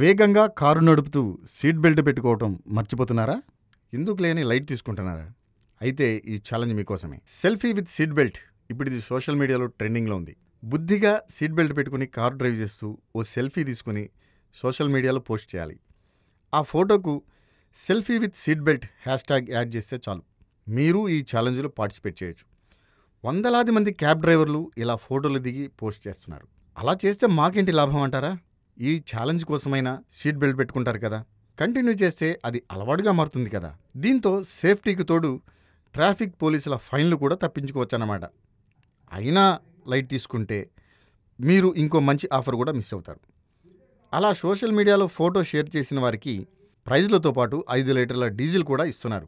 వేగంగా కారు నడుపుతూ seat belt పెట్టుకోవటం మర్చిపోతున్నారా ఎందుకు లేని లైట్ తీసుకుంటున్నారా అయితే ఈ ఛాలెంజ్ మీకోసమే సెల్ఫీ విత్ సీట్ బెల్ట్ ఇప్పుడు ఇది సోషల్ మీడియాలో ట్రెండింగ్లో ఉంది బుద్ధిగా సీట్ బెల్ట్ పెట్టుకుని కారు డ్రైవ్ చేస్తూ ఓ సెల్ఫీ తీసుకుని సోషల్ మీడియాలో పోస్ట్ చేయాలి ఆ ఫోటోకు selfie with seat belt hashtag add చేస్తే చాలు మీరు ఈ ఛాలెంజ్లో పార్టిసిపేట్ చేయొచ్చు వందలాది మంది క్యాబ్ డ్రైవర్లు ఇలా ఫోటోలు దిగి పోస్ట్ చేస్తున్నారు అలా చేస్తే మాకేంటి లాభం అంటారా ఈ ఛాలెంజ్ కోసమైనా సీట్ బెల్ట్ పెట్టుకుంటారు కదా కంటిన్యూ చేస్తే అది అలవాటుగా మారుతుంది కదా దీంతో సేఫ్టీకి తోడు ట్రాఫిక్ పోలీసుల ఫైన్లు కూడా తప్పించుకోవచ్చు అన్నమాట అయినా లైట్ తీసుకుంటే మీరు ఇంకో మంచి ఆఫర్ కూడా మిస్ అవుతారు అలా సోషల్ మీడియాలో ఫోటో షేర్ చేసిన వారికి ప్రైజ్లతో పాటు ఐదు లీటర్ల డీజిల్ కూడా ఇస్తున్నారు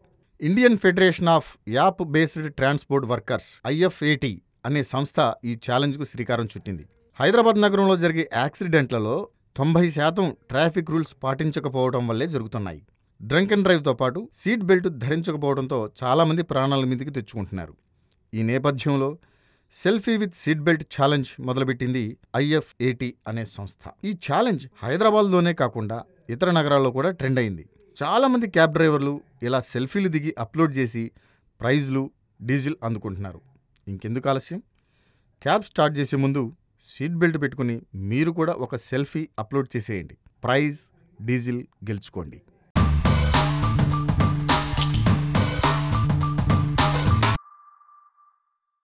Indian federation of app based transport workers IFAT అనే సంస్థ ఈ ఛాలెంజ్కు శ్రీకారం చుట్టింది హైదరాబాద్ నగరంలో జరిగే యాక్సిడెంట్లలో తొంభై శాతం ట్రాఫిక్ రూల్స్ పాటించకపోవడం వల్లే జరుగుతున్నాయి డ్రంక్ అండ్ డ్రైవ్తో పాటు సీట్ బెల్ట్ ధరించకపోవడంతో చాలామంది ప్రాణాల మీదకి తెచ్చుకుంటున్నారు ఈ నేపథ్యంలో selfie with seat belt challenge మొదలుపెట్టింది ఐఎఫ్ఏటి అనే సంస్థ ఈ ఛాలెంజ్ హైదరాబాద్లోనే కాకుండా ఇతర నగరాల్లో కూడా ట్రెండ్ అయింది చాలామంది క్యాబ్ డ్రైవర్లు ఇలా సెల్ఫీలు దిగి అప్లోడ్ చేసి ప్రైజ్లు డీజిల్ అందుకుంటున్నారు ఇంకెందుకు ఆలస్యం క్యాబ్ స్టార్ట్ చేసే ముందు సీట్ బెల్ట్ పెట్టుకుని మీరు కూడా ఒక సెల్ఫీ అప్లోడ్ చేసేయండి ప్రైజ్ డీజిల్ గెలుచుకోండి